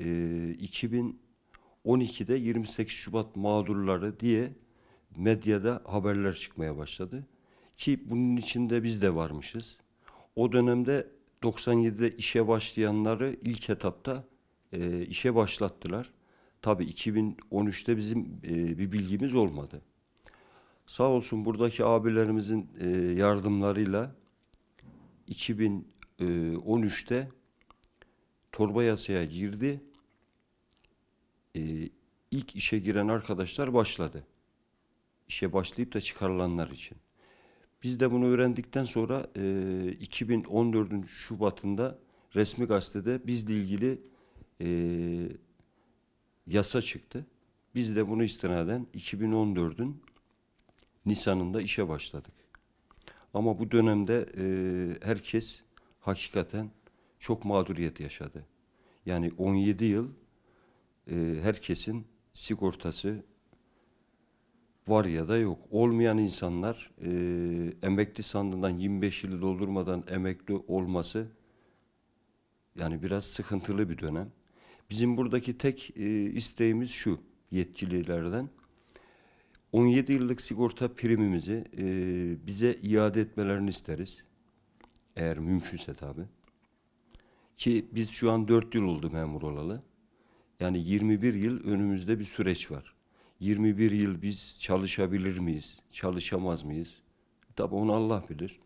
e, 2012'de 28 Şubat mağdurları diye medyada haberler çıkmaya başladı. Ki bunun içinde biz de varmışız. O dönemde 97'de işe başlayanları ilk etapta e, işe başlattılar. Tabii 2013'te bizim e, bir bilgimiz olmadı. Sağ olsun buradaki abilerimizin e, yardımlarıyla 2013'te torba yasaya girdi. E, ilk işe giren arkadaşlar başladı. İşe başlayıp da çıkarılanlar için. Biz de bunu öğrendikten sonra e, 2014'ün Şubat'ında resmi gazetede bizle ilgili e, yasa çıktı. Biz de bunu istinaden 2014'ün Nisan'ında işe başladık. Ama bu dönemde e, herkes hakikaten çok mağduriyet yaşadı. Yani 17 yıl e, herkesin sigortası var ya da yok. Olmayan insanlar e, emekli sandığından 25 yılı doldurmadan emekli olması yani biraz sıkıntılı bir dönem. Bizim buradaki tek e, isteğimiz şu yetkililerden. 17 yıllık sigorta primimizi e, bize iade etmelerini isteriz. Eğer mümkünse tabii. Ki biz şu an 4 yıl oldu memur olalı. Yani 21 yıl önümüzde bir süreç var. 21 yıl biz çalışabilir miyiz? Çalışamaz mıyız? Tabi onu Allah bilir.